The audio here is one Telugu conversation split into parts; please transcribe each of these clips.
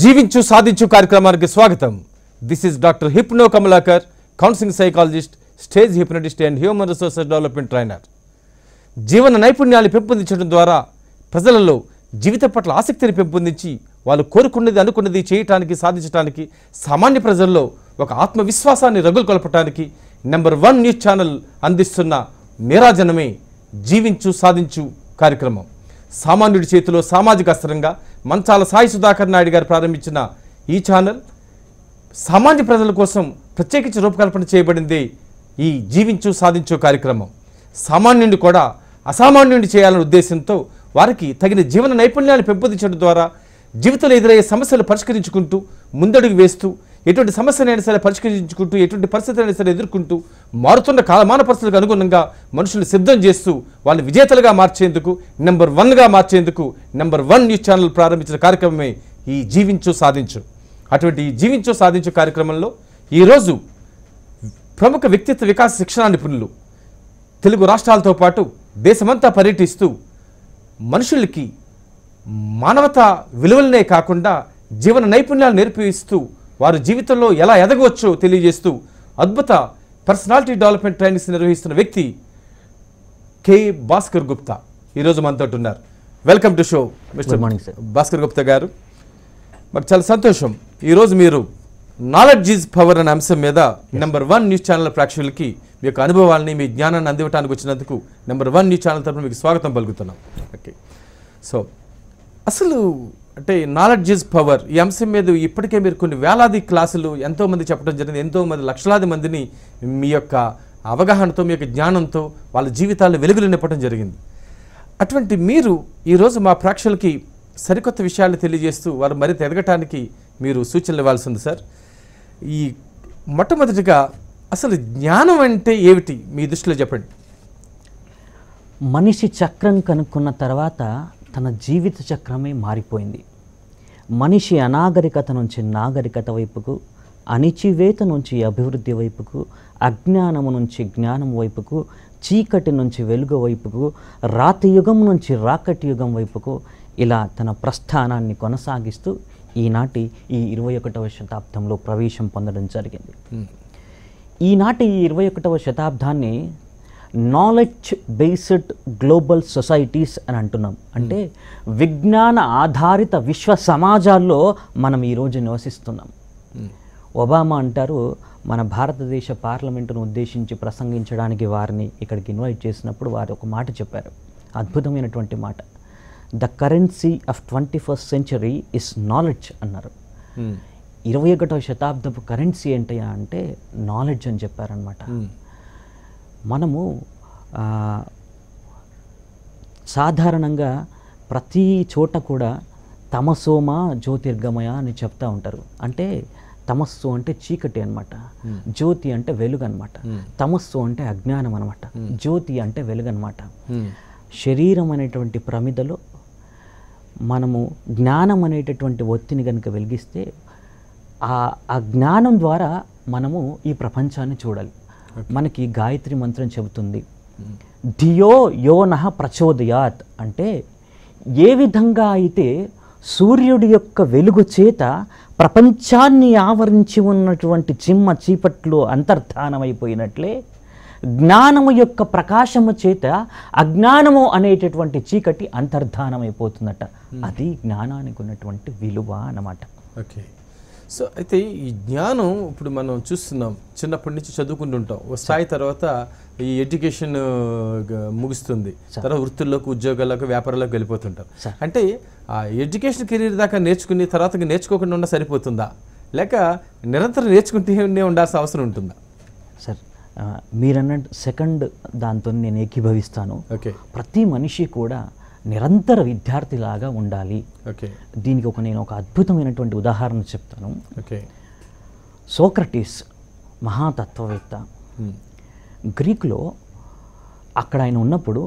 జీవించు సాధించు కార్యక్రమానికి స్వాగతం this is doctor hypno Kamalakar counselling psychologist stage hypnotist and human resources development trainer జీవన నైపుణ్యాన్ని పెంపొందించడం ద్వారా ప్రజలలో జీవితం పట్ల ఆసక్తిని పెంపొందించి వాళ్ళు కోరుకున్నది అనుకున్నది చేయటానికి సాధించడానికి సామాన్య ప్రజల్లో ఒక ఆత్మవిశ్వాసాన్ని రగులు కొలపటానికి నెంబర్ వన్ న్యూస్ ఛానల్ అందిస్తున్న మేరాజనమే జీవించు సాధించు కార్యక్రమం సామాన్యుడి చేతిలో సామాజిక అస్త్రంగా మంచాల సాయి సుధాకర్ నాయుడు గారు ప్రారంభించిన ఈ ఛానల్ సామాన్య ప్రజల కోసం ప్రత్యేకించి రూపకల్పన చేయబడింది ఈ జీవించు సాధించు కార్యక్రమం సామాన్యుడిని కూడా అసామాన్యుడిని చేయాలనే ఉద్దేశంతో వారికి తగిన జీవన నైపుణ్యాన్ని పెంపొందించడం ద్వారా జీవితంలో ఎదురయ్యే సమస్యలు పరిష్కరించుకుంటూ ముందడుగు వేస్తూ ఎటువంటి సమస్యనైనా సరే పరిష్కరించుకుంటూ ఎటువంటి పరిస్థితులైనా సరే ఎదుర్కొంటూ మారుతున్న కాలమాన పరిస్థితులకు అనుగుణంగా మనుషులు సిద్ధం చేస్తూ వాళ్ళని విజేతలుగా మార్చేందుకు నెంబర్ వన్గా మార్చేందుకు నెంబర్ వన్ న్యూస్ ఛానల్ ప్రారంభించిన కార్యక్రమమే ఈ జీవించు సాధించు అటువంటి ఈ జీవించు సాధించు కార్యక్రమంలో ఈరోజు ప్రముఖ వ్యక్తిత్వ వికాస శిక్షణా నిపుణులు తెలుగు రాష్ట్రాలతో పాటు దేశమంతా పర్యటిస్తూ మనుషులకి మానవత విలువలనే కాకుండా జీవన నైపుణ్యాలు నేర్పిస్తూ వారు జీవితంలో ఎలా ఎదగవచ్చో తెలియజేస్తూ అద్భుత పర్సనాలిటీ డెవలప్మెంట్ ట్రైనింగ్స్ నిర్వహిస్తున్న వ్యక్తి కె భాస్కర్ గుప్తా ఈరోజు మనతో ఉన్నారు welcome to show mister morning sir Bhaskar Gupta గారు మాకు చాలా సంతోషం ఈరోజు మీరు నాలెడ్జ్ ఈజ్ పవర్ అనే అంశం మీద నెంబర్ వన్ న్యూస్ ఛానల్ ప్రేక్షకులకి మీ యొక్క అనుభవాలని మీ జ్ఞానాన్ని అందివ్వడానికి వచ్చినందుకు నెంబర్ వన్ న్యూస్ ఛానల్ తరఫున మీకు స్వాగతం పలుకుతున్నాం ఓకే సో అసలు అంటే నాలెడ్జ్ ఇస్ పవర్ ఈ అంశం మీద ఇప్పటికే మీరు కొన్ని వేలాది క్లాసులు ఎంతోమంది చెప్పడం జరిగింది ఎంతోమంది లక్షలాది మందిని మీ యొక్క అవగాహనతో మీ యొక్క జ్ఞానంతో వాళ్ళ జీవితాలు వెలుగులు నింపడం జరిగింది అటువంటి మీరు ఈరోజు మా ప్రేక్షకులకి సరికొత్త విషయాలు తెలియజేస్తూ వారు మరింత ఎదగటానికి మీరు సూచనలు ఇవ్వాల్సి ఉంది సార్ ఈ మొట్టమొదటిగా అసలు జ్ఞానం అంటే ఏమిటి మీ దృష్టిలో చెప్పండి మనిషి చక్రం కనుక్కున్న తర్వాత తన జీవిత చక్రమే మారిపోయింది మనిషి అనాగరికత నుంచి నాగరికత వైపుకు అణిచివేత నుంచి అభివృద్ధి వైపుకు అజ్ఞానము నుంచి జ్ఞానం వైపుకు చీకటి నుంచి వెలుగు వైపుకు రాతయుగం నుంచి రాకటి యుగం వైపుకు ఇలా తన ప్రస్థానాన్ని కొనసాగిస్తూ ఈనాటి ఈ ఇరవై ఒకటవ శతాబ్దంలో ప్రవేశం పొందడం జరిగింది ఈనాటి ఈ ఇరవై ఒకటవ శతాబ్దాన్ని నాలెడ్జ్ బేస్డ్ గ్లోబల్ సొసైటీస్ అని అంటున్నాం అంటే విజ్ఞాన ఆధారిత విశ్వ సమాజాల్లో మనం ఈరోజు నివసిస్తున్నాం ఒబామా అంటారు మన భారతదేశ పార్లమెంటును ఉద్దేశించి ప్రసంగించడానికి వారిని ఇక్కడికి ఇన్వైట్ చేసినప్పుడు వారు ఒక మాట చెప్పారు అద్భుతమైనటువంటి మాట the currency of twenty first century is knowledge అన్నారు ఇరవై ఒకటవ శతాబ్దపు కరెన్సీ ఏంటయ్యా అంటే నాలెడ్జ్ అని చెప్పారనమాట మనము సాధారణంగా ప్రతి చోట కూడా తమసోమ జ్యోతిర్గమయ అని చెప్తూ ఉంటారు అంటే తమస్సు అంటే చీకటి అనమాట జ్యోతి అంటే వెలుగు అనమాట తమస్సు అంటే అజ్ఞానం అనమాట జ్యోతి అంటే వెలుగు అనమాట శరీరం అనేటువంటి ప్రమిదలో మనము జ్ఞానం అనేటటువంటి ఒత్తిని కనుక వెలిగిస్తే ఆ జ్ఞానం ద్వారా మనము ఈ ప్రపంచాన్ని చూడాలి మనకి గాయత్రి మంత్రం చెబుతుంది ధియో యోనః ప్రచోదయాత్ అంటే ఏ విధంగా అయితే సూర్యుడి యొక్క వెలుగు చేత ప్రపంచాన్ని ఆవరించి ఉన్నటువంటి చిమ్మ చీపట్లు అంతర్ధానమైపోయినట్లే జ్ఞానము యొక్క ప్రకాశము చేత అజ్ఞానము అనేటటువంటి చీకటి అంతర్ధానమైపోతుందట hmm. అది జ్ఞానానికి ఉన్నటువంటి విలువ అన్నమాట ఓకే సో అయితే ఈ జ్ఞానం ఇప్పుడు మనం చూస్తున్నాం చిన్నప్పటి నుంచి చదువుకుంటుంటాం ఒక స్థాయి తర్వాత ఈ ఎడ్యుకేషన్ ముగుస్తుంది తర్వాత వృత్తుల్లోకి ఉద్యోగాలకు వ్యాపారాలకు వెళ్ళిపోతుంటాం అంటే ఆ ఎడ్యుకేషన్ కెరీర్ దాకా నేర్చుకుని తర్వాత నేర్చుకోకుండా ఉన్నా సరిపోతుందా లేక నిరంతరం నేర్చుకుంటూనే ఉండాల్సిన అవసరం ఉంటుందా సార్ మీరన్న సెకండ్ దాంతో నేను ఏకీభవిస్తాను ఓకే ప్రతి మనిషి కూడా నిరంతర విద్యార్థిలాగా ఉండాలి ఓకే దీనికి ఒక నేను ఒక అద్భుతమైనటువంటి ఉదాహరణ చెప్తాను ఓకే సోక్రటీస్ మహాతత్వవేత్త గ్రీకులో అక్కడ ఆయన ఉన్నప్పుడు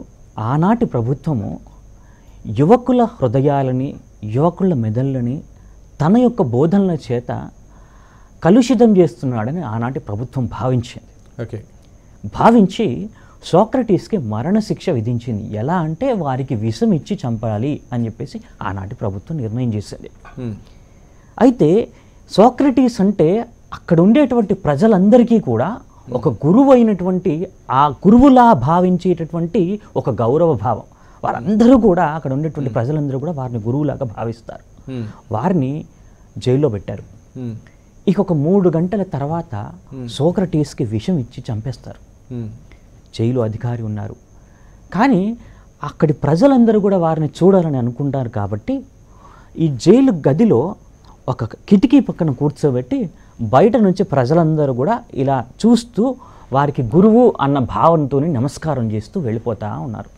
ఆనాటి ప్రభుత్వము యువకుల హృదయాలని యువకుల మెదళ్ళని తన యొక్క బోధనల చేత కలుషితం చేస్తున్నాడని ఆనాటి ప్రభుత్వం భావించింది ఓకే భావించి సోక్రటీస్కి మరణశిక్ష విధించింది ఎలా అంటే వారికి విషం ఇచ్చి చంపాలి అని చెప్పేసి ఆనాటి ప్రభుత్వం నిర్ణయం చేసింది అయితే సోక్రటీస్ అంటే అక్కడ ఉండేటువంటి ప్రజలందరికీ కూడా ఒక గురువు అయినటువంటి ఆ గురువులా భావించేటటువంటి ఒక గౌరవ భావం వారందరూ కూడా అక్కడ ఉండేటువంటి ప్రజలందరూ కూడా వారిని గురువులాగా భావిస్తారు వారిని జైల్లో పెట్టారు ఇక ఒక మూడు గంటల తర్వాత సోక్రటీస్కి విషం ఇచ్చి చంపేస్తారు జైలు అధికారి ఉన్నారు కానీ అక్కడి ప్రజలందరూ కూడా వారిని చూడాలని అనుకుంటారు కాబట్టి ఈ జైలు గదిలో ఒక కిటికీ పక్కన కూర్చోబెట్టి బయట నుంచి ప్రజలందరూ కూడా ఇలా చూస్తూ వారికి గురువు అన్న భావనతో నమస్కారం చేస్తూ వెళ్ళిపోతూ ఉన్నారు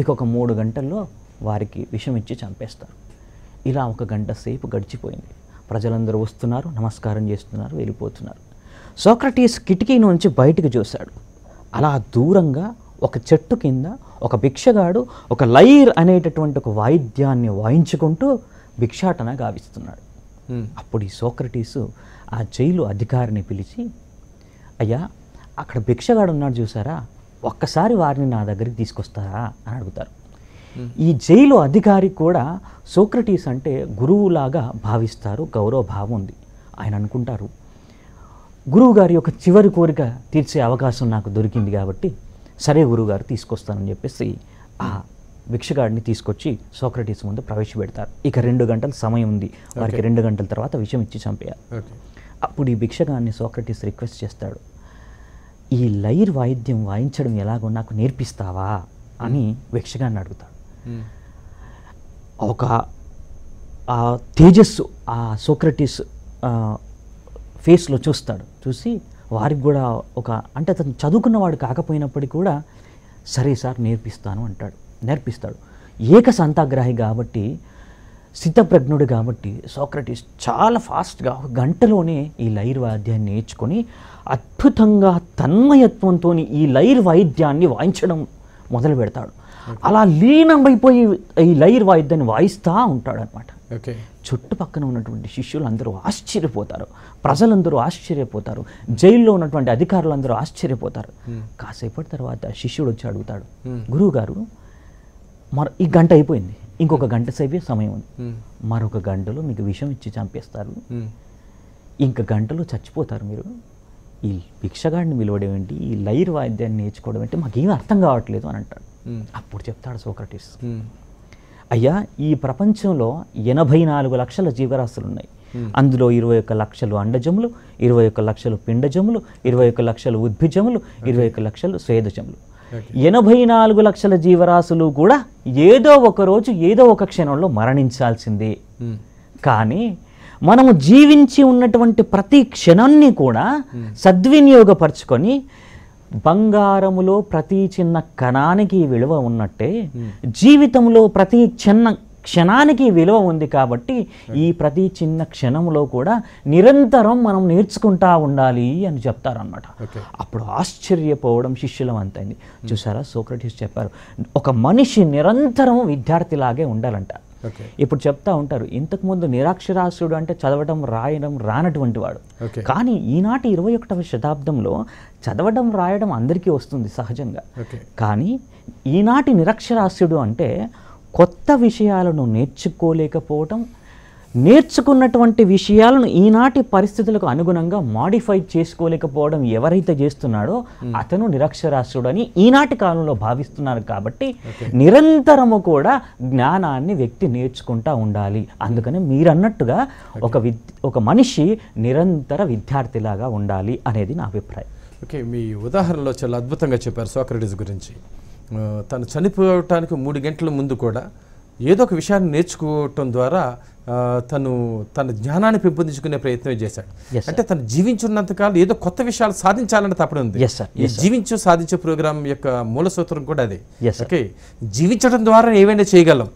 ఇక ఒక మూడు గంటల్లో వారికి విషం ఇచ్చి చంపేస్తారు ఇలా ఒక గంట సేపు గడిచిపోయింది ప్రజలందరూ వస్తున్నారు నమస్కారం చేస్తున్నారు వెళ్ళిపోతున్నారు సోక్రటీస్ కిటికీ నుంచి బయటకు చూశాడు అలా దూరంగా ఒక చెట్టు కింద ఒక భిక్షగాడు ఒక లైర్ అనేటటువంటి ఒక వాయిద్యాన్ని వాయించుకుంటూ భిక్షాటన గావిస్తున్నాడు అప్పుడు ఈ సోక్రటీసు ఆ జైలు అధికారిని పిలిచి అయ్యా అక్కడ భిక్షగాడు ఉన్నాడు చూసారా ఒక్కసారి వారిని నా దగ్గరికి తీసుకొస్తారా అని అడుగుతారు ఈ జైలు అధికారి కూడా సోక్రటీస్ అంటే గురువులాగా భావిస్తారు గౌరవ భావం ఉంది ఆయన అనుకుంటారు గురువు గారి యొక్క చివరి కోరిక తీర్చే అవకాశం నాకు దొరికింది కాబట్టి సరే గురువుగారు తీసుకొస్తానని చెప్పేసి ఆ భిక్షగాడిని తీసుకొచ్చి సోక్రటీస్ ముందు ప్రవేశపెడతారు ఇక రెండు గంటలు సమయం ఉంది వారికి రెండు గంటల తర్వాత విషయం ఇచ్చి చంపేయాలి అప్పుడు ఈ భిక్షగాన్ని సోక్రటీస్ రిక్వెస్ట్ చేస్తాడు ఈ లైర్ వాయిద్యం వాయించడం ఎలాగో నాకు నేర్పిస్తావా అని భిక్షగాన్ని అడుగుతాడు ఒక ఆ తేజస్సు ఆ సోక్రటీస్ ఫేస్లో చూస్తాడు చూసి వారికి కూడా ఒక అంటే అతను చదువుకున్నవాడు కాకపోయినప్పటికీ కూడా సరే సార్ నేర్పిస్తాను అంటాడు నేర్పిస్తాడు ఏక సంతాగ్రాహి కాబట్టి సిద్ధప్రజ్ఞుడు కాబట్టి సోక్రటీస్ చాలా ఫాస్ట్గా గంటలోనే ఈ లైర్ వాద్యాన్ని నేర్చుకొని అద్భుతంగా తన్మయత్వంతో ఈ లైర్ వాయిద్యాన్ని వాయించడం మొదలు పెడతాడు అలా లీనమైపోయి ఈ లైర్ వాయిద్యాన్ని వాయిస్తూ ఉంటాడనమాట చుట్టుపక్కన ఉన్నటువంటి శిష్యులు అందరూ ఆశ్చర్యపోతారు ప్రజలందరూ ఆశ్చర్యపోతారు జైల్లో ఉన్నటువంటి అధికారులు అందరూ ఆశ్చర్యపోతారు కాసేపటి తర్వాత శిష్యుడు వచ్చి అడుగుతాడు గురువు గారు మరో ఈ గంట అయిపోయింది ఇంకొక గంట సేపే సమయం ఉంది మరొక గంటలో మీకు విషం ఇచ్చి చంపేస్తారు ఇంక గంటలో చచ్చిపోతారు మీరు ఈ భిక్షగాడిని పిలవడం ఏంటి ఈ లైర్ వాయిద్యాన్ని నేర్చుకోవడం ఏంటి మాకేం అర్థం కావట్లేదు అని అంటాడు అప్పుడు చెప్తాడు సోక్రటిస్ అయ్యా ఈ ప్రపంచంలో ఎనభై నాలుగు లక్షల జీవరాశులు ఉన్నాయి అందులో ఇరవై ఒక్క లక్షలు అండజములు ఇరవై ఒక్క లక్షలు పిండజములు ఇరవై ఒక్క లక్షలు ఉద్భిజములు ఇరవై ఒక్క లక్షలు స్వేదజములు ఎనభై నాలుగు లక్షల జీవరాశులు కూడా ఏదో ఒక రోజు ఏదో ఒక క్షణంలో మరణించాల్సిందే కానీ మనము జీవించి ఉన్నటువంటి ప్రతి క్షణాన్ని కూడా సద్వినియోగపరచుకొని బంగారములో ప్రతి చిన్న కణానికి విలువ ఉన్నట్టే hmm. జీవితంలో ప్రతి చిన్న క్షణానికి విలువ ఉంది కాబట్టి ఈ hmm. ప్రతి చిన్న క్షణంలో కూడా నిరంతరం మనం నేర్చుకుంటా ఉండాలి అని చెప్తారనమాట అప్పుడు ఆశ్చర్యపోవడం శిష్యులం అంతైంది hmm. చూసారా సోక్రటీస్ చెప్పారు ఒక మనిషి నిరంతరం విద్యార్థిలాగే ఉండాలంట ఇప్పుడు చెప్తా ఉంటారు ఇంతకు ముందు నిరాక్షరాస్యుడు అంటే చదవడం రాయడం రానటువంటి వాడు కానీ ఈనాటి ఇరవై ఒకటవ శతాబ్దంలో చదవడం రాయడం అందరికీ వస్తుంది సహజంగా కానీ ఈనాటి నిరక్షరాస్యుడు అంటే కొత్త విషయాలను నేర్చుకోలేకపోవటం నేర్చుకున్నటువంటి విషయాలను ఈనాటి పరిస్థితులకు అనుగుణంగా మాడిఫై చేసుకోలేకపోవడం ఎవరైతే చేస్తున్నాడో hmm. అతను నిరక్షరాస్యుడు అని ఈనాటి కాలంలో భావిస్తున్నారు కాబట్టి నిరంతరము కూడా జ్ఞానాన్ని వ్యక్తి నేర్చుకుంటా ఉండాలి అందుకని మీరన్నట్టుగా ఒక ఒక మనిషి నిరంతర విద్యార్థిలాగా ఉండాలి అనేది నా అభిప్రాయం ఓకే మీ ఉదాహరణలో చాలా అద్భుతంగా చెప్పారు సోక్రటిస్ గురించి తను చనిపోవటానికి మూడు గంటల ముందు కూడా ఏదో ఒక విషయాన్ని నేర్చుకోవటం ద్వారా తను తన జ్ఞానాన్ని పెంపొందించుకునే ప్రయత్నం చేశాడు అంటే తను జీవించున్నంతకాలం ఏదో కొత్త విషయాలు సాధించాలని తప్పడం ఉంది జీవించు సాధించే ప్రోగ్రాం యొక్క మూల సూత్రం కూడా అదే ఓకే జీవించడం ద్వారా ఏవైనా చేయగలం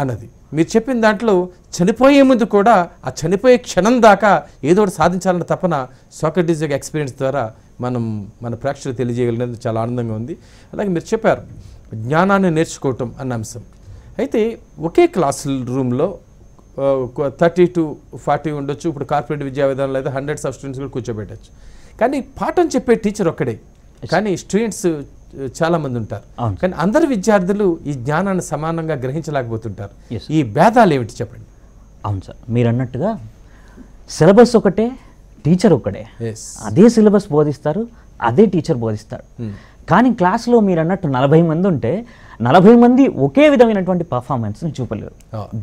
అన్నది మీరు చెప్పిన దాంట్లో చనిపోయే ముందు కూడా ఆ చనిపోయే క్షణం దాకా ఏదో ఒకటి సాధించాలన్న తపన సోక్రటీస్ ఎక్స్పీరియన్స్ ద్వారా మనం మన ప్రేక్షకులు తెలియజేయగలిగినందుకు చాలా ఆనందంగా ఉంది అలాగే మీరు చెప్పారు జ్ఞానాన్ని నేర్చుకోవటం అన్న అంశం అయితే ఒకే క్లాస్ రూమ్లో థర్టీ టు ఫార్టీ ఉండొచ్చు ఇప్పుడు కార్పొరేట్ విద్యా విధానంలో అయితే హండ్రెడ్స్ ఆఫ్ స్టూడెంట్స్ కూడా కూర్చోబెట్టచ్చు కానీ పాఠం చెప్పే టీచర్ ఒక్కడే కానీ స్టూడెంట్స్ చాలామంది ఉంటారు కానీ అందరు విద్యార్థులు ఈ జ్ఞానాన్ని సమానంగా గ్రహించలేకపోతుంటారు ఈ భేదాలు ఏమిటి చెప్పండి అవును సార్ మీరు అన్నట్టుగా సిలబస్ ఒకటే టీచర్ ఒకటే అదే సిలబస్ బోధిస్తారు అదే టీచర్ బోధిస్తాడు hmm. కానీ క్లాస్లో మీరు అన్నట్టు నలభై మంది ఉంటే నలభై మంది ఒకే విధమైనటువంటి పర్ఫార్మెన్స్ని చూపలేరు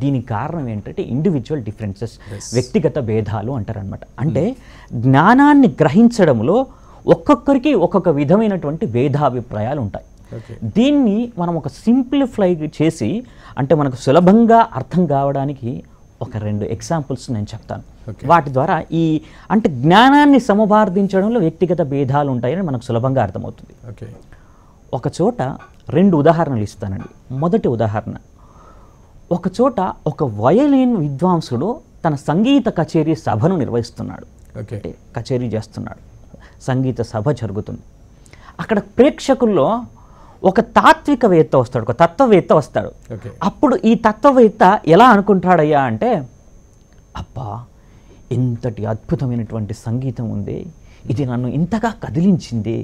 దీనికి కారణం ఏంటంటే ఇండివిజువల్ డిఫరెన్సెస్ వ్యక్తిగత భేదాలు అంటారనమాట అంటే hmm. జ్ఞానాన్ని గ్రహించడంలో ఒక్కొక్కరికి ఒక్కొక్క విధమైనటువంటి భేదాభిప్రాయాలు ఉంటాయి దీన్ని మనం ఒక సింప్లిఫై చేసి అంటే మనకు సులభంగా అర్థం కావడానికి ఒక రెండు ఎగ్జాంపుల్స్ నేను చెప్తాను వాటి ద్వారా ఈ అంటే జ్ఞానాన్ని సమభార్థించడంలో వ్యక్తిగత భేదాలు ఉంటాయని మనకు సులభంగా అర్థమవుతుంది ఒక చోట రెండు ఉదాహరణలు ఇస్తానండి మొదటి ఉదాహరణ ఒక చోట ఒక వయలిన్ విద్వాంసుడు తన సంగీత కచేరీ సభను నిర్వహిస్తున్నాడు అంటే కచేరీ చేస్తున్నాడు సంగీత సభ జరుగుతుంది అక్కడ ప్రేక్షకుల్లో ఒక తాత్వికవేత్త వస్తాడు ఒక తత్వవేత్త వస్తాడు అప్పుడు ఈ తత్వవేత్త ఎలా అనుకుంటాడయ్యా అంటే అబ్బా ఇంతటి అద్భుతమైనటువంటి సంగీతం ఉంది ఇది నన్ను ఇంతగా కదిలించింది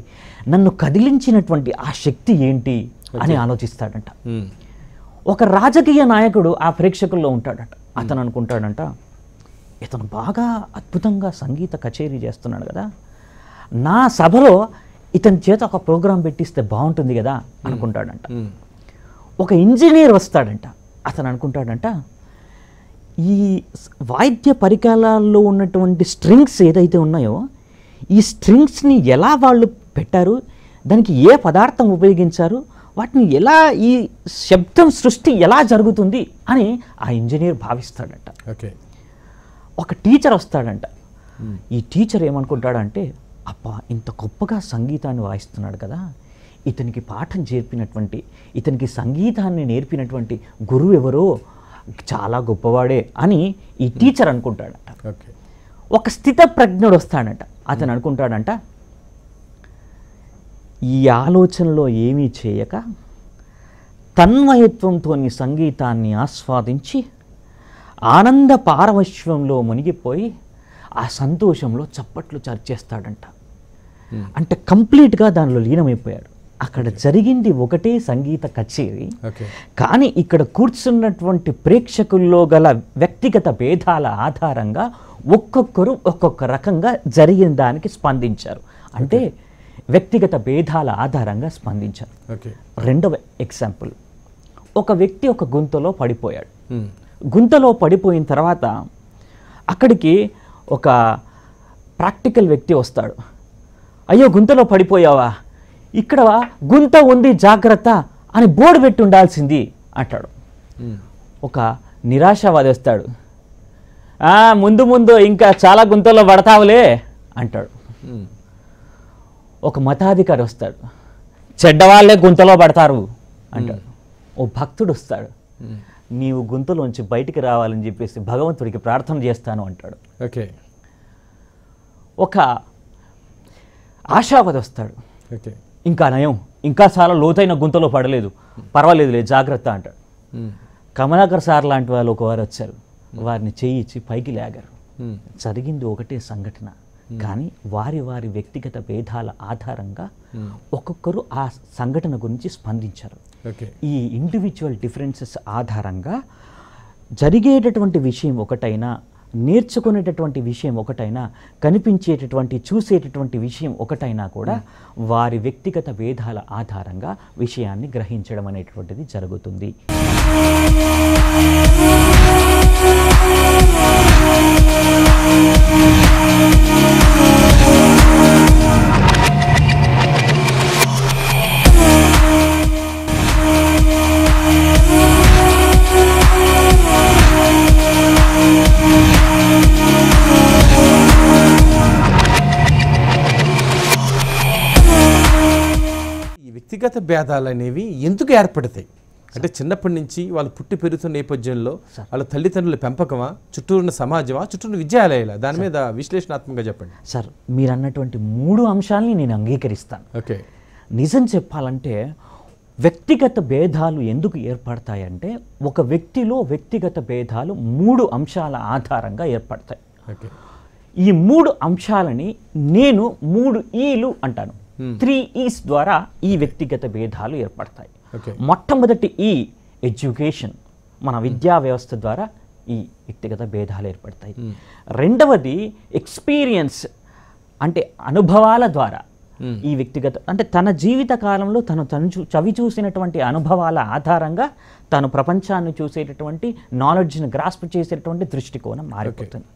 నన్ను కదిలించినటువంటి ఆ శక్తి ఏంటి అని ఆలోచిస్తాడంట ఒక రాజకీయ నాయకుడు ఆ ప్రేక్షకుల్లో ఉంటాడట అతను అనుకుంటాడంట ఇతను బాగా అద్భుతంగా సంగీత కచేరీ చేస్తున్నాడు కదా నా సభలో ఇతని చేత ఒక ప్రోగ్రాం పెట్టిస్తే బాగుంటుంది కదా అనుకుంటాడంట ఒక ఇంజనీర్ వస్తాడంట అతను అనుకుంటాడంట ఈ వాయిద్య పరికరాల్లో ఉన్నటువంటి స్ట్రింగ్స్ ఏదైతే ఉన్నాయో ఈ స్ట్రింగ్స్ని ఎలా వాళ్ళు పెట్టారు దానికి ఏ పదార్థం ఉపయోగించారు వాటిని ఎలా ఈ శబ్దం సృష్టి ఎలా జరుగుతుంది అని ఆ ఇంజనీర్ భావిస్తాడంట ఓకే ఒక టీచర్ వస్తాడంట ఈ టీచర్ ఏమనుకుంటాడంటే అప్ప ఇంత గొప్పగా సంగీతాన్ని వాయిస్తున్నాడు కదా ఇతనికి పాఠం చేర్పినటువంటి ఇతనికి సంగీతాన్ని నేర్పినటువంటి గురువు ఎవరో చాలా గొప్పవాడే అని ఈ టీచర్ అనుకుంటాడట ఒక స్థిత ప్రజ్ఞుడు వస్తాడట అతను అనుకుంటాడంట ఈ ఆలోచనలో ఏమీ చేయక తన్మయత్వంతో సంగీతాన్ని ఆస్వాదించి ఆనంద పారవశ్యంలో మునిగిపోయి ఆ సంతోషంలో చప్పట్లు చర్చేస్తాడంట అంటే కంప్లీట్గా దానిలో లీనమైపోయాడు అక్కడ జరిగింది ఒకటే సంగీత కచేరీ కానీ ఇక్కడ కూర్చున్నటువంటి ప్రేక్షకుల్లో గల వ్యక్తిగత భేదాల ఆధారంగా ఒక్కొక్కరు ఒక్కొక్క రకంగా జరిగిన దానికి స్పందించారు అంటే వ్యక్తిగత భేదాల ఆధారంగా స్పందించారు రెండవ ఎగ్జాంపుల్ ఒక వ్యక్తి ఒక గుంతలో పడిపోయాడు గుంతలో పడిపోయిన తర్వాత అక్కడికి ఒక ప్రాక్టికల్ వ్యక్తి వస్తాడు అయ్యో గుంతలో పడిపోయావా ఇక్కడ గుంత ఉంది జాగ్రత్త అని బోర్డు పెట్టి ఉండాల్సింది అంటాడు ఒక నిరాశవాది వస్తాడు ముందు ముందు ఇంకా చాలా గుంతల్లో పడతావులే అంటాడు ఒక మతాధికారి వస్తాడు చెడ్డవాళ్ళే గుంతలో పడతారు అంటాడు ఓ భక్తుడు వస్తాడు నీవు గుంతలోంచి బయటికి రావాలని చెప్పేసి భగవంతుడికి ప్రార్థన చేస్తాను అంటాడు ఓకే ఒక ఆశావాది వస్తాడు ఓకే ఇంకా నయం ఇంకా చాలా లోతైన గుంతలో పడలేదు పర్వాలేదులే జాగ్రత్త అంటాడు కమలాకర్ సార్ లాంటి వాళ్ళు ఒకవారు వచ్చారు వారిని చేయి ఇచ్చి పైకి లేగారు జరిగింది ఒకటే సంఘటన కానీ వారి వారి వ్యక్తిగత భేదాల ఆధారంగా ఒక్కొక్కరు ఆ సంఘటన గురించి స్పందించారు ఈ ఇండివిజువల్ డిఫరెన్సెస్ ఆధారంగా జరిగేటటువంటి విషయం ఒకటైనా నేర్చుకునేటటువంటి విషయం ఒకటైనా కనిపించేటటువంటి చూసేటటువంటి విషయం ఒకటైనా కూడా hmm. వారి వ్యక్తిగత భేదాల ఆధారంగా విషయాన్ని గ్రహించడం అనేటువంటిది జరుగుతుంది Thank you. వ్యక్తిగత భేదాలు అనేవి ఎందుకు ఏర్పడతాయి అంటే చిన్నప్పటి నుంచి వాళ్ళు పుట్టి పెరుగుతున్న నేపథ్యంలో వాళ్ళ తల్లిదండ్రుల పెంపకమా చుట్టూ ఉన్న సమాజమా చుట్టూ ఉన్న విద్యాలయాల దాని మీద విశ్లేషణాత్మకంగా చెప్పండి సార్ మీరు అన్నటువంటి మూడు అంశాలని నేను అంగీకరిస్తాను ఓకే నిజం చెప్పాలంటే వ్యక్తిగత భేదాలు ఎందుకు ఏర్పడతాయంటే ఒక వ్యక్తిలో వ్యక్తిగత భేదాలు మూడు అంశాల ఆధారంగా ఏర్పడతాయి ఈ మూడు అంశాలని నేను మూడు ఈలు అంటాను త్రీ ఈస్ ద్వారా ఈ వ్యక్తిగత భేదాలు ఏర్పడతాయి మొట్టమొదటి ఈ ఎడ్యుకేషన్ మన విద్యా వ్యవస్థ ద్వారా ఈ వ్యక్తిగత భేదాలు ఏర్పడతాయి రెండవది ఎక్స్పీరియన్స్ అంటే అనుభవాల ద్వారా ఈ వ్యక్తిగత అంటే తన జీవిత కాలంలో తను తను చూ చవి చూసినటువంటి అనుభవాల ఆధారంగా తను ప్రపంచాన్ని చూసేటటువంటి నాలెడ్జ్ని గ్రాస్ప్ చేసేటటువంటి దృష్టికోణం మారిపోతుంది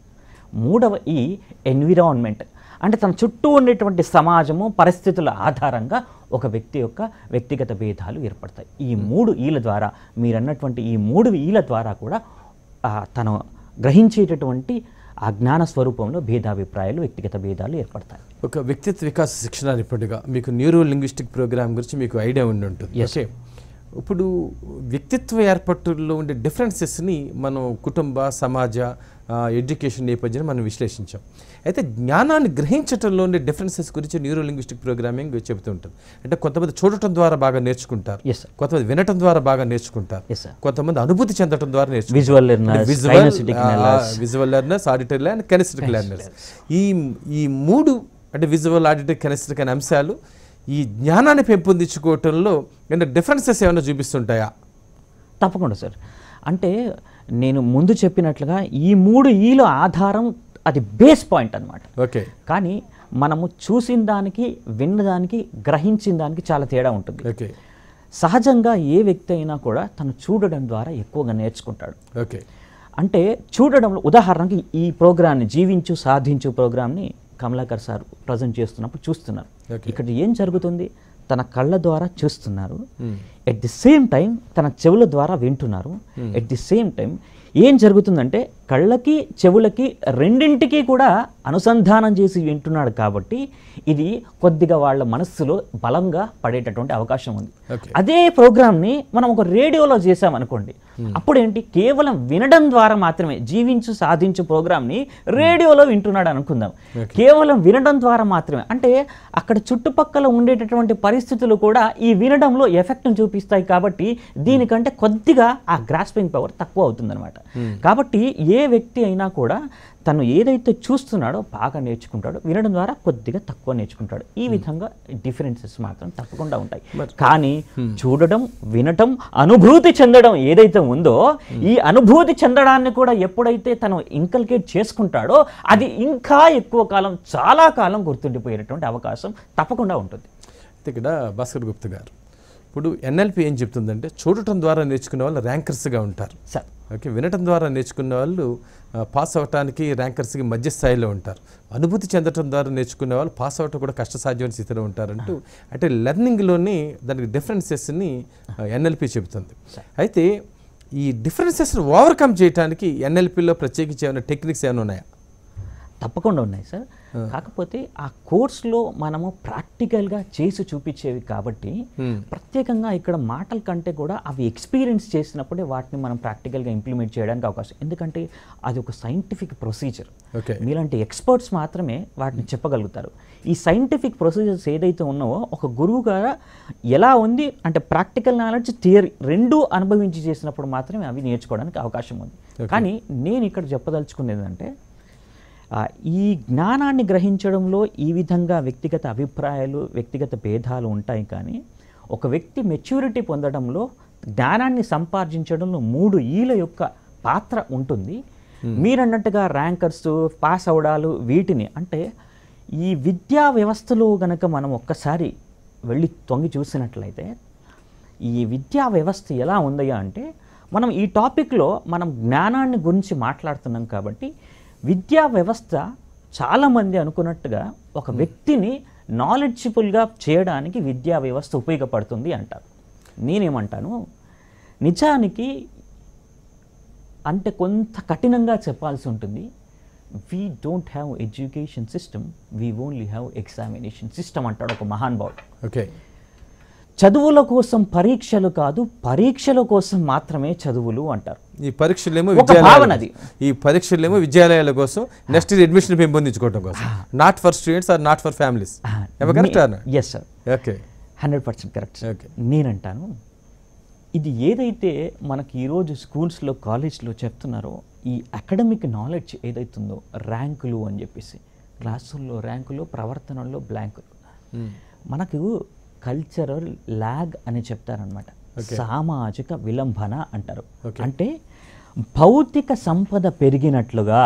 మూడవ ఈ ఎన్విరాన్మెంట్ అంటే తన చుట్టూ ఉండేటువంటి సమాజము పరిస్థితుల ఆధారంగా ఒక వ్యక్తి యొక్క వ్యక్తిగత భేదాలు ఏర్పడతాయి ఈ మూడు ఈల ద్వారా మీరన్నటువంటి ఈ మూడు ఈల ద్వారా కూడా తను గ్రహించేటటువంటి ఆ జ్ఞాన స్వరూపంలో భేదాభిప్రాయాలు వ్యక్తిగత భేదాలు ఏర్పడతాయి ఒక వ్యక్తిత్వ వికాస శిక్షణ నిపుణుడిగా మీకు న్యూరో లింగ్విస్టిక్ ప్రోగ్రామ్ గురించి మీకు ఐడియా ఉండి ఉంటుంది ఇప్పుడు వ్యక్తిత్వ ఏర్పాటులో ఉండే డిఫరెన్సెస్ని మనం కుటుంబ సమాజ ఎడ్యుకేషన్ నేపథ్యం మనం విశ్లేషించాం అయితే జ్ఞానాన్ని గ్రహించడంలో ఉండే డిఫరెన్సెస్ గురించి న్యూరో లింగ్విస్టిక్ ప్రోగ్రామింగ్ చెబుతూ ఉంటుంది అంటే కొంతమంది చూడటం ద్వారా బాగా నేర్చుకుంటారు కొంతమంది వినటం ద్వారా బాగా నేర్చుకుంటారు కొంతమంది అనుభూతి చెందడం ద్వారా నేర్చుకుంటారు విజువల్ ఆడిటర్ అండ్ కెనెస్టిక్ ఈ ఈ మూడు అంటే విజువల్ ఆడిటర్ కెనెస్టిక్ అనే అంశాలు ఈ జ్ఞానాన్ని పెంపొందించుకోవటంలో ఏమైనా డిఫరెన్సెస్ ఏమైనా చూపిస్తుంటాయా తప్పకుండా సార్ అంటే నేను ముందు చెప్పినట్లుగా ఈ మూడు ఈలో ఆధారం అది బేస్ పాయింట్ అనమాట ఓకే కానీ మనము చూసిన దానికి విన్న దానికి గ్రహించిన దానికి చాలా తేడా ఉంటుంది ఓకే సహజంగా ఏ వ్యక్తి అయినా కూడా తను చూడడం ద్వారా ఎక్కువగా నేర్చుకుంటాడు ఓకే అంటే చూడడంలో ఉదాహరణకి ఈ ప్రోగ్రామ్ని జీవించు సాధించు ప్రోగ్రామ్ని కమలాకర్ సార్ ప్రజెంట్ చేస్తున్నప్పుడు చూస్తున్నారు ఇక్కడ ఏం జరుగుతుంది తన కళ్ళ ద్వారా చూస్తున్నారు ఎట్ ది సేమ్ టైం తన చెవుల ద్వారా వింటున్నారు ఎట్ ది సేమ్ టైం ఏం జరుగుతుందంటే కళ్ళకి చెవులకి రెండింటికి కూడా అనుసంధానం చేసి వింటున్నాడు కాబట్టి ఇది కొద్దిగా వాళ్ళ మనస్సులో బలంగా పడేటటువంటి అవకాశం ఉంది అదే ప్రోగ్రామ్ని మనం ఒక రేడియోలో చేసామనుకోండి అప్పుడేంటి కేవలం వినడం ద్వారా మాత్రమే జీవించు సాధించు ప్రోగ్రామ్ని రేడియోలో వింటున్నాడు అనుకుందాం కేవలం వినడం ద్వారా మాత్రమే అంటే అక్కడ చుట్టుపక్కల ఉండేటటువంటి పరిస్థితులు కూడా ఈ వినడంలో ఎఫెక్ట్ను చూపిస్తాయి కాబట్టి దీనికంటే కొద్దిగా ఆ గ్రాస్పింగ్ పవర్ తక్కువ అవుతుందన్నమాట కాబట్టి ఏ ఏ వ్యక్తి అయినా కూడా తను ఏదైతే చూస్తున్నాడో బాగా నేర్చుకుంటాడో వినడం ద్వారా కొద్దిగా తక్కువ నేర్చుకుంటాడు ఈ hmm. విధంగా డిఫరెన్సెస్ మాత్రం తప్పకుండా ఉంటాయి hmm. కానీ hmm. చూడడం వినటం అనుభూతి చెందడం ఏదైతే ఉందో ఈ అనుభూతి చెందడాన్ని కూడా ఎప్పుడైతే తను ఇంకల్కేట్ చేసుకుంటాడో అది ఇంకా ఎక్కువ కాలం చాలా కాలం గుర్తుండిపోయేటటువంటి అవకాశం తప్పకుండా ఉంటుంది ఇక్కడ భాస్కర్ గుప్త గారు ఇప్పుడు ఎన్ఎల్పి ఏం చెప్తుందంటే చూడటం ద్వారా నేర్చుకునే వాళ్ళు ర్యాంకర్స్గా ఉంటారు సార్ ఓకే వినటం ద్వారా నేర్చుకున్న వాళ్ళు పాస్ అవ్వటానికి ర్యాంకర్స్కి మధ్య స్థాయిలో ఉంటారు అనుభూతి చెందటం ద్వారా నేర్చుకునే వాళ్ళు పాస్ అవ్వటం కూడా కష్టసాధ్యమైన స్థితిలో ఉంటారంటూ అంటే లెర్నింగ్లోని దానికి డిఫరెన్సెస్ని ఎన్ఎల్పి చెబుతుంది అయితే ఈ డిఫరెన్సెస్ని ఓవర్కమ్ చేయడానికి ఎన్ఎల్పిలో ప్రత్యేకించి ఏమైనా టెక్నిక్స్ ఏమైనా ఉన్నాయా తప్పకుండా ఉన్నాయి సార్ కాకపోతే ఆ కోర్స్లో మనము ప్రాక్టికల్గా చేసి చూపించేవి కాబట్టి ప్రత్యేకంగా ఇక్కడ మాటల కంటే కూడా అవి ఎక్స్పీరియన్స్ చేసినప్పుడే వాటిని మనం ప్రాక్టికల్గా ఇంప్లిమెంట్ చేయడానికి అవకాశం ఎందుకంటే అది ఒక సైంటిఫిక్ ప్రొసీజర్ మీలాంటి ఎక్స్పర్ట్స్ మాత్రమే వాటిని చెప్పగలుగుతారు ఈ సైంటిఫిక్ ప్రొసీజర్స్ ఏదైతే ఉన్నావో ఒక గురువుగా ఎలా ఉంది అంటే ప్రాక్టికల్ నాలెడ్జ్ థియరీ రెండూ అనుభవించి చేసినప్పుడు మాత్రమే అవి నేర్చుకోవడానికి అవకాశం ఉంది కానీ నేను ఇక్కడ చెప్పదలుచుకునేది అంటే ఈ జ్ఞానాన్ని గ్రహించడంలో ఈ విధంగా వ్యక్తిగత అభిప్రాయాలు వ్యక్తిగత భేదాలు ఉంటాయి కానీ ఒక వ్యక్తి మెచ్యూరిటీ పొందడంలో జ్ఞానాన్ని సంపార్జించడంలో మూడు ఈల యొక్క పాత్ర ఉంటుంది మీరన్నట్టుగా ర్యాంకర్స్ పాస్ అవడాలు వీటిని అంటే ఈ విద్యా వ్యవస్థలో గనక మనం ఒక్కసారి వెళ్ళి తొంగి చూసినట్లయితే ఈ విద్యా వ్యవస్థ ఎలా ఉందయ్యా అంటే మనం ఈ టాపిక్లో మనం జ్ఞానాన్ని గురించి మాట్లాడుతున్నాం కాబట్టి విద్యా వ్యవస్థ చాలామంది అనుకున్నట్టుగా ఒక hmm. వ్యక్తిని నాలెడ్జిబుల్గా చేయడానికి విద్యా వ్యవస్థ ఉపయోగపడుతుంది అంటారు నేనేమంటాను నిజానికి అంటే కొంత కఠినంగా చెప్పాల్సి ఉంటుంది we don't have education system we only have examination system అంటాడు ఒక మహాన్ ఓకే చదువుల కోసం పరీక్షలు కాదు పరీక్షల కోసం మాత్రమే చదువులు అంటారు ఈ పరీక్షలేమో విద్యాలయాలు ఈ పరీక్షలేమో విద్యాలయాల కోసం నెక్స్ట్ ఇది అడ్మిషన్ పెంపొందించుకోవడం కోసం not for students or not for families correct yes sir okay hundred percent correct నేనంటాను ఇది ఏదైతే మనకి ఈరోజు స్కూల్స్లో కాలేజ్లో చెప్తున్నారో ఈ అకాడమిక్ నాలెడ్జ్ ఏదైతుందో ర్యాంకులు అని చెప్పేసి క్లాసుల్లో ర్యాంకులు ప్రవర్తనల్లో బ్లాంకులు hmm. మనకు కల్చరల్ ల్యాగ్ అని చెప్తారనమాట సామాజిక విలంబన అంటారు అంటే భౌతిక సంపద పెరిగినట్లుగా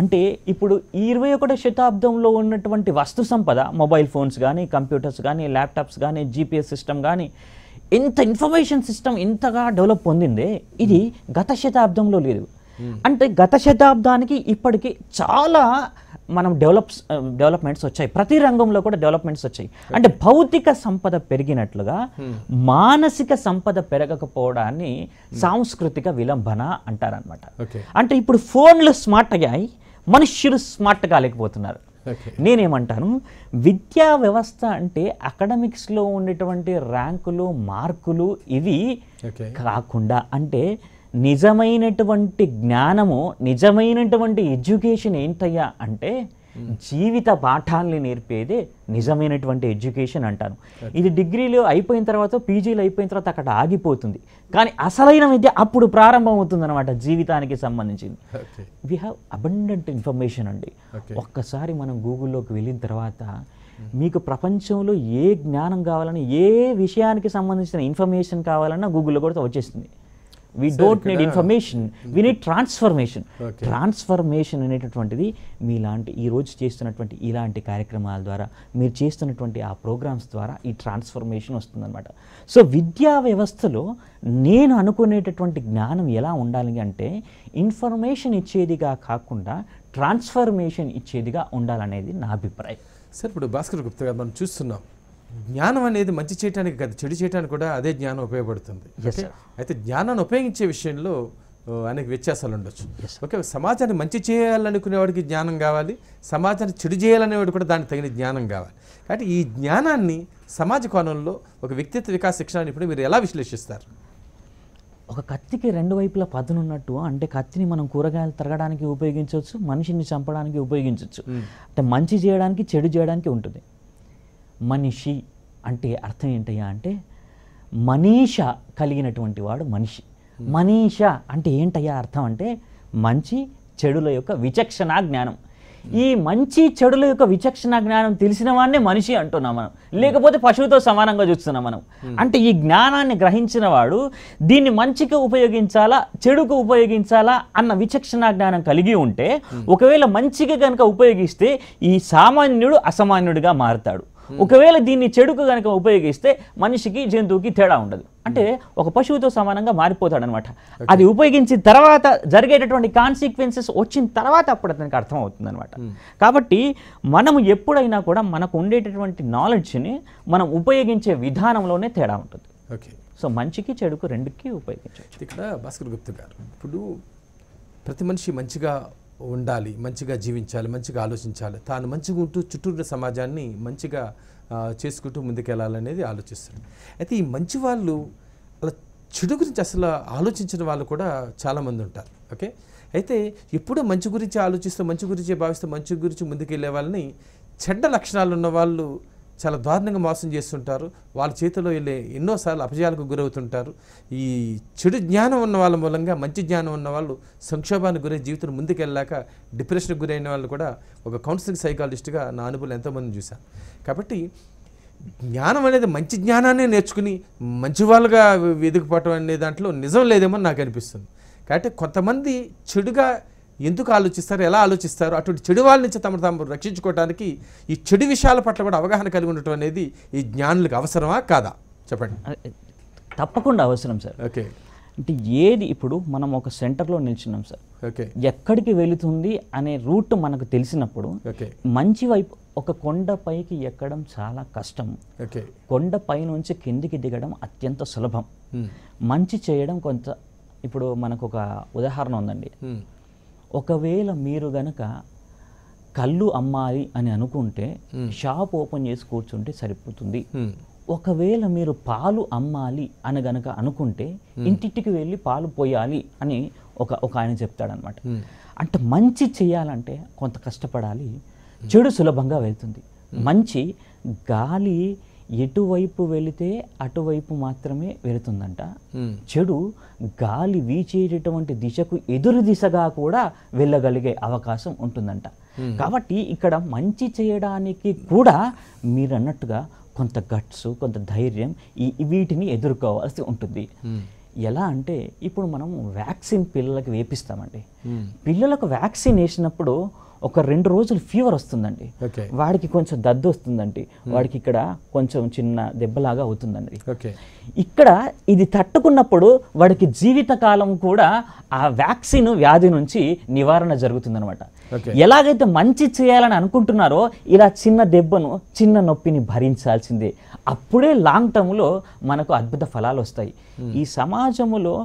అంటే ఇప్పుడు ఇరవై ఒకటో శతాబ్దంలో ఉన్నటువంటి వస్తు సంపద మొబైల్ ఫోన్స్ కానీ కంప్యూటర్స్ కానీ ల్యాప్టాప్స్ కానీ జీపీఎస్ సిస్టమ్ కానీ ఇంత ఇన్ఫర్మేషన్ సిస్టమ్ ఇంతగా డెవలప్ పొందిందే ఇది hmm. గత శతాబ్దంలో లేదు hmm. అంటే గత శతాబ్దానికి ఇప్పటికీ చాలా మనం డెవలప్స్ డెవలప్మెంట్స్ వచ్చాయి ప్రతి రంగంలో కూడా డెవలప్మెంట్స్ వచ్చాయి అంటే భౌతిక సంపద పెరిగినట్లుగా hmm. మానసిక సంపద పెరగకపోవడాన్ని hmm. సాంస్కృతిక విలంబన అంటారనమాట అంటే ఇప్పుడు ఫోన్లు స్మార్ట్ అయ్యాయి మనుష్యులు స్మార్ట్ కాలేకపోతున్నారు నేనేమంటాను విద్యా వ్యవస్థ అంటే అకాడమిక్స్లో ఉండేటువంటి ర్యాంకులు మార్కులు ఇవి కాకుండా అంటే నిజమైనటువంటి జ్ఞానము నిజమైనటువంటి ఎడ్యుకేషన్ ఏంటయ్యా అంటే జీవిత పాఠాలని నేర్పేదే నిజమైనటువంటి ఎడ్యుకేషన్ అంటాను ఇది డిగ్రీలు అయిపోయిన తర్వాత పీజీలు అయిపోయిన తర్వాత అక్కడ ఆగిపోతుంది కానీ అసలైన విద్య అప్పుడు ప్రారంభం అనమాట జీవితానికి సంబంధించింది వీ హ్యావ్ అబండెంట్ ఇన్ఫర్మేషన్ అండి ఒక్కసారి మనం గూగుల్లోకి వెళ్ళిన తర్వాత మీకు ప్రపంచంలో ఏ జ్ఞానం కావాలన్నా ఏ విషయానికి సంబంధించిన ఇన్ఫర్మేషన్ కావాలన్నా గూగుల్లో కూడా వచ్చేస్తుంది we don't need information we need transformation transformation అనేటటువంటిది మీలాంటి రోజు చేస్తున్నటువంటి ఇలాంటి కార్యక్రమాల ద్వారా మీరు చేస్తున్నటువంటి ఆ ప్రోగ్రామ్స్ ద్వారా ఈ ట్రాన్స్ఫర్మేషన్ వస్తుందన్నమాట సో విద్యా వ్యవస్థలో నేను అనుకునేటటువంటి జ్ఞానం ఎలా ఉండాలి అంటే ఇన్ఫర్మేషన్ ఇచ్చేదిగా కాకుండా ట్రాన్స్ఫర్మేషన్ ఇచ్చేదిగా ఉండాలనేది నా అభిప్రాయం సార్ ఇప్పుడు భాస్కర్ గుప్తా గారు మనం చూస్తున్నాం జ్ఞానం అనేది మంచి చేయడానికి కాదు చెడు చేయడానికి కూడా అదే జ్ఞానం ఉపయోగపడుతుంది అయితే జ్ఞానాన్ని ఉపయోగించే విషయంలో అనేక వ్యత్యాసాలు ఉండొచ్చు ఓకే సమాజాన్ని మంచి చేయాలనుకునే వాడికి జ్ఞానం కావాలి సమాజాన్ని చెడు చేయాలనేవాడు కూడా దానికి తగిన జ్ఞానం కావాలి కాబట్టి ఈ జ్ఞానాన్ని సమాజ కోణంలో ఒక వ్యక్తిత్వ వికాస శిక్షణ ఇప్పుడు మీరు ఎలా విశ్లేషిస్తారు ఒక కత్తికి రెండు వైపుల ఉన్నట్టు అంటే కత్తిని మనం కూరగాయలు తరగడానికి ఉపయోగించవచ్చు మనిషిని చంపడానికి ఉపయోగించవచ్చు hmm. అంటే మంచి చేయడానికి చెడు చేయడానికి ఉంటుంది మనిషి అంటే అర్థం ఏంటయ్యా అంటే మనీష కలిగినటువంటి వాడు మనిషి మనీష అంటే ఏంటయ్యా అర్థం అంటే మంచి చెడుల యొక్క విచక్షణ జ్ఞానం ఈ మంచి చెడుల యొక్క విచక్షణ జ్ఞానం తెలిసిన వాడినే మనిషి అంటున్నాం మనం లేకపోతే పశువుతో సమానంగా చూస్తున్నాం మనం అంటే ఈ జ్ఞానాన్ని గ్రహించిన వాడు దీన్ని మంచికి ఉపయోగించాలా చెడుకు ఉపయోగించాలా అన్న విచక్షణ జ్ఞానం కలిగి ఉంటే ఒకవేళ మంచికి కనుక ఉపయోగిస్తే ఈ సామాన్యుడు అసామాన్యుడిగా మారుతాడు Hmm. ఒకవేళ దీన్ని చెడుకు కనుక ఉపయోగిస్తే మనిషికి జంతువుకి తేడా ఉండదు అంటే hmm. ఒక పశువుతో సమానంగా మారిపోతాడనమాట అది ఉపయోగించిన తర్వాత జరిగేటటువంటి కాన్సిక్వెన్సెస్ వచ్చిన తర్వాత అప్పుడు అతనికి అర్థం అనమాట hmm. కాబట్టి మనం ఎప్పుడైనా కూడా మనకు ఉండేటటువంటి నాలెడ్జ్ని మనం ఉపయోగించే విధానంలోనే తేడా ఉంటుంది ఓకే సో మంచికి చెడుకు రెండుకి ఉపయోగించవచ్చు ఇక్కడ భాస్కర్ గుప్త గారు ఇప్పుడు ప్రతి మనిషి మంచిగా ఉండాలి మంచిగా జీవించాలి మంచిగా ఆలోచించాలి తాను మంచిగా ఉంటూ చుట్టూరు సమాజాన్ని మంచిగా చేసుకుంటూ ముందుకెళ్ళాలనేది ఆలోచిస్తాడు అయితే ఈ మంచి వాళ్ళు అలా చెడు గురించి అసలు ఆలోచించిన వాళ్ళు కూడా చాలామంది ఉంటారు ఓకే అయితే ఎప్పుడూ మంచి గురించి ఆలోచిస్తూ మంచి గురించి భావిస్తూ మంచి గురించి ముందుకెళ్ళే వాళ్ళని చెడ్డ లక్షణాలు ఉన్న వాళ్ళు చాలా దారుణంగా మోసం చేస్తుంటారు వాళ్ళ చేతిలో వెళ్ళే ఎన్నోసార్లు అపజయాలకు గురవుతుంటారు ఈ చెడు జ్ఞానం ఉన్న వాళ్ళ మూలంగా మంచి జ్ఞానం ఉన్న వాళ్ళు సంక్షోభానికి గురై జీవితం ముందుకెళ్ళాక డిప్రెషన్కి గురైన వాళ్ళు కూడా ఒక కౌన్సిలింగ్ సైకాలజిస్ట్గా నా అనుభవం ఎంతోమంది చూశాను కాబట్టి జ్ఞానం అనేది మంచి జ్ఞానాన్ని నేర్చుకుని మంచి వాళ్ళుగా వెతుకుపోవటం అనే దాంట్లో నిజం లేదేమో నాకు అనిపిస్తుంది కాబట్టి కొంతమంది చెడుగా ఎందుకు ఆలోచిస్తారు ఎలా ఆలోచిస్తారు అటువంటి చెడు వాళ్ళ నుంచి తమను తాము రక్షించుకోవడానికి ఈ చెడు విషయాల పట్ల కూడా అవగాహన కలిగి ఉండటం అనేది ఈ జ్ఞానులకు అవసరమా కాదా చెప్పండి తప్పకుండా అవసరం సార్ ఓకే అంటే ఏది ఇప్పుడు మనం ఒక సెంటర్లో నిల్చున్నాం సార్ ఓకే ఎక్కడికి వెళుతుంది అనే రూట్ మనకు తెలిసినప్పుడు ఓకే మంచి వైపు ఒక కొండ పైకి ఎక్కడం చాలా కష్టం కొండ పై నుంచి కిందికి దిగడం అత్యంత సులభం మంచి చేయడం కొంత ఇప్పుడు మనకు ఒక ఉదాహరణ ఉందండి ఒకవేళ మీరు గనక కళ్ళు అమ్మాలి అని అనుకుంటే hmm. షాప్ ఓపెన్ చేసి కూర్చుంటే సరిపోతుంది hmm. ఒకవేళ మీరు పాలు అమ్మాలి అని గనక అనుకుంటే hmm. ఇంటింటికి వెళ్ళి పాలు పోయాలి అని ఒక ఒక ఆయన చెప్తాడనమాట అంటే మంచి చేయాలంటే కొంత కష్టపడాలి చెడు సులభంగా వెళ్తుంది మంచి గాలి ఎటువైపు వెళితే అటువైపు మాత్రమే వెళుతుందంట hmm. చెడు గాలి వీచేటటువంటి దిశకు ఎదురు దిశగా కూడా వెళ్ళగలిగే అవకాశం ఉంటుందంట hmm. కాబట్టి ఇక్కడ మంచి చేయడానికి కూడా మీరు అన్నట్టుగా కొంత గట్స్ కొంత ధైర్యం ఈ వీటిని ఎదుర్కోవాల్సి ఉంటుంది hmm. ఎలా అంటే ఇప్పుడు మనం వ్యాక్సిన్ పిల్లలకు వేపిస్తామండి పిల్లలకు వ్యాక్సిన్ వేసినప్పుడు ఒక రెండు రోజులు ఫీవర్ వస్తుందండి వాడికి కొంచెం దద్దు వస్తుందండి hmm. వాడికి ఇక్కడ కొంచెం చిన్న దెబ్బలాగా అవుతుందండి ఇక్కడ ఇది తట్టుకున్నప్పుడు వాడికి జీవితకాలం కూడా ఆ వ్యాక్సిన్ వ్యాధి నుంచి నివారణ జరుగుతుందనమాట ఎలాగైతే మంచి చేయాలని అనుకుంటున్నారో ఇలా చిన్న దెబ్బను చిన్న నొప్పిని భరించాల్సిందే అప్పుడే లాంగ్ టర్మ్లో మనకు అద్భుత ఫలాలు వస్తాయి hmm. ఈ సమాజంలో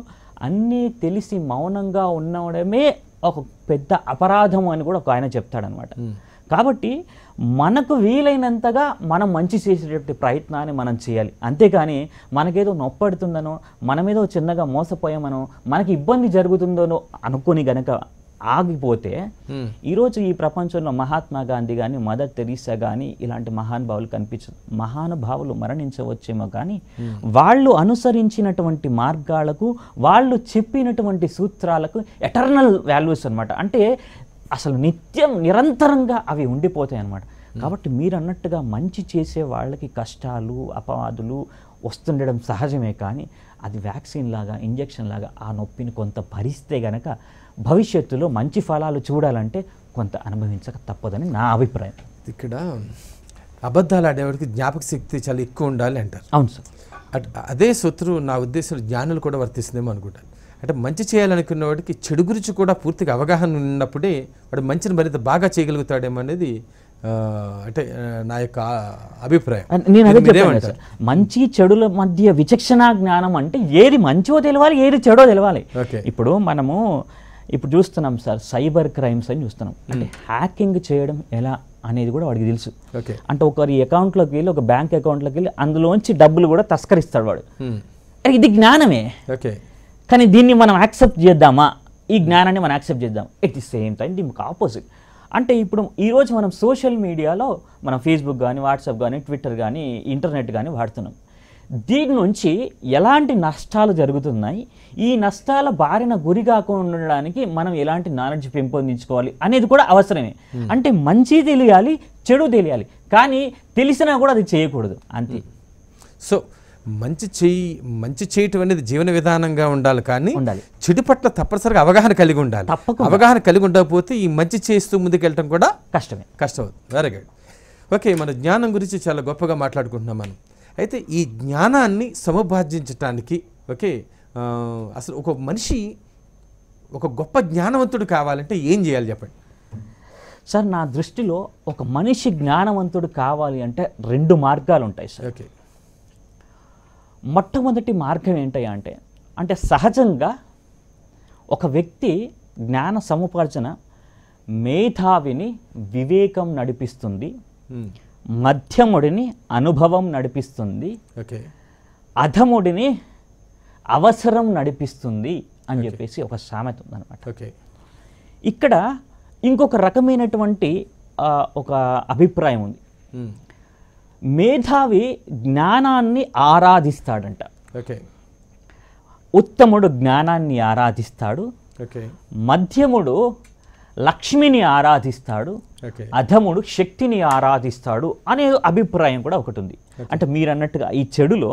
అన్నీ తెలిసి మౌనంగా ఉండడమే ఒక పెద్ద అపరాధం అని కూడా ఒక ఆయన చెప్తాడనమాట కాబట్టి మనకు వీలైనంతగా మనం మంచి చేసేటువంటి ప్రయత్నాన్ని మనం చేయాలి అంతేకాని మనకేదో నొప్పడుతుందనో మనమేదో చిన్నగా మోసపోయామనో మనకి ఇబ్బంది జరుగుతుందనో అనుకుని గనక ఆగిపోతే ఈరోజు ఈ ప్రపంచంలో మహాత్మా గాంధీ కానీ మదర్ తెరీసా కానీ ఇలాంటి మహానుభావులు కనిపించదు మహానుభావులు మరణించవచ్చేమో కానీ వాళ్ళు అనుసరించినటువంటి మార్గాలకు వాళ్ళు చెప్పినటువంటి సూత్రాలకు ఎటర్నల్ వాల్యూస్ అనమాట అంటే అసలు నిత్యం నిరంతరంగా అవి ఉండిపోతాయి అనమాట కాబట్టి మీరు అన్నట్టుగా మంచి చేసే వాళ్ళకి కష్టాలు అపవాదులు వస్తుండడం సహజమే కానీ అది వ్యాక్సిన్ లాగా ఇంజెక్షన్ లాగా ఆ నొప్పిని కొంత భరిస్తే గనక భవిష్యత్తులో మంచి ఫలాలు చూడాలంటే కొంత అనుభవించక తప్పదని నా అభిప్రాయం ఇక్కడ అబద్ధాలు ఆడేవాడికి జ్ఞాపక శక్తి చాలా ఎక్కువ ఉండాలి అంటారు అవును సార్ అదే శత్రువు నా ఉద్దేశంలో జ్ఞానులు కూడా వర్తిస్తుందేమో అనుకుంటాను అంటే మంచి చేయాలనుకున్న వాడికి చెడు గురించి కూడా పూర్తిగా అవగాహన ఉన్నప్పుడే వాడు మంచిని మరింత బాగా చేయగలుగుతాడేమో అనేది అంటే నా యొక్క అభిప్రాయం నేను సార్ మంచి చెడుల మధ్య విచక్షణ జ్ఞానం అంటే ఏది మంచివో తెలవాలి ఏది చెడో తెలవాలి ఇప్పుడు మనము ఇప్పుడు చూస్తున్నాం సార్ సైబర్ క్రైమ్స్ అని చూస్తున్నాం hmm. అంటే హ్యాకింగ్ చేయడం ఎలా అనేది కూడా వాడికి తెలుసు అంటే ఒకరి అకౌంట్లోకి వెళ్ళి ఒక బ్యాంక్ అకౌంట్లోకి వెళ్ళి అందులోంచి డబ్బులు కూడా తస్కరిస్తాడు వాడు hmm. ఇది జ్ఞానమే ఓకే కానీ దీన్ని మనం యాక్సెప్ట్ చేద్దామా ఈ జ్ఞానాన్ని మనం యాక్సెప్ట్ చేద్దాం ఎట్ ది సేమ్ టైం దీనికి ఆపోజిట్ అంటే ఇప్పుడు ఈరోజు మనం సోషల్ మీడియాలో మనం ఫేస్బుక్ కానీ వాట్సాప్ కానీ ట్విట్టర్ కానీ ఇంటర్నెట్ కానీ వాడుతున్నాం దీని నుంచి ఎలాంటి నష్టాలు జరుగుతున్నాయి ఈ నష్టాల బారిన గురి కాకుండా ఉండడానికి మనం ఎలాంటి నాలెడ్జ్ పెంపొందించుకోవాలి అనేది కూడా అవసరమే అంటే మంచి తెలియాలి చెడు తెలియాలి కానీ తెలిసినా కూడా అది చేయకూడదు అంతే సో మంచి చేయి మంచి చేయటం అనేది జీవన విధానంగా ఉండాలి కానీ ఉండాలి చెడు పట్ల తప్పనిసరిగా అవగాహన కలిగి ఉండాలి అవగాహన కలిగి ఉండకపోతే ఈ మంచి చేస్తూ ముందుకెళ్ళటం కూడా కష్టమే కష్టం వెరీ గుడ్ ఓకే మన జ్ఞానం గురించి చాలా గొప్పగా మాట్లాడుకుంటున్నాం మనం అయితే ఈ జ్ఞానాన్ని సమభాజించటానికి ఓకే అసలు ఒక మనిషి ఒక గొప్ప జ్ఞానవంతుడు కావాలంటే ఏం చేయాలి చెప్పండి సార్ నా దృష్టిలో ఒక మనిషి జ్ఞానవంతుడు కావాలి అంటే రెండు మార్గాలు ఉంటాయి సార్ ఓకే మొట్టమొదటి మార్గం ఏంటయ్యా అంటే అంటే సహజంగా ఒక వ్యక్తి జ్ఞాన సముపార్జన మేధావిని వివేకం నడిపిస్తుంది మధ్యముడిని అనుభవం నడిపిస్తుంది అధముడిని అవసరం నడిపిస్తుంది అని చెప్పేసి ఒక సామెత ఉందన్నమాట ఓకే ఇక్కడ ఇంకొక రకమైనటువంటి ఒక అభిప్రాయం ఉంది మేధావి జ్ఞానాన్ని ఆరాధిస్తాడంట ఓకే ఉత్తముడు జ్ఞానాన్ని ఆరాధిస్తాడు మధ్యముడు లక్ష్మిని ఆరాధిస్తాడు అధముడు శక్తిని ఆరాధిస్తాడు అనే అభిప్రాయం కూడా ఒకటి ఉంది అంటే మీరు అన్నట్టుగా ఈ చెడులో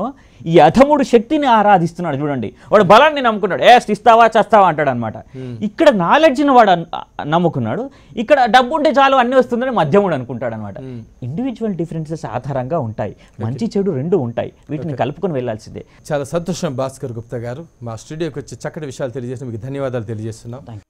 ఈ అధముడు శక్తిని ఆరాధిస్తున్నాడు చూడండి వాడు బలాన్ని నమ్ముకున్నాడు ఏ ఇస్తావా చేస్తావా అంటాడు అనమాట ఇక్కడ నాలెడ్జ్ని వాడు నమ్ముకున్నాడు ఇక్కడ డబ్బు ఉంటే చాలు అన్ని వస్తుందని మధ్యముడు అనుకుంటాడు అనమాట ఇండివిజువల్ డిఫరెన్సెస్ ఆధారంగా ఉంటాయి మంచి చెడు రెండు ఉంటాయి వీటిని కలుపుకొని వెళ్లాల్సిందే చాలా సంతోషం భాస్కర్ గుప్తా గారు మా స్టూడియోకి వచ్చి చక్కటి విషయాలు తెలియజేసి మీకు ధన్యవాదాలు తెలియజేస్తున్నాం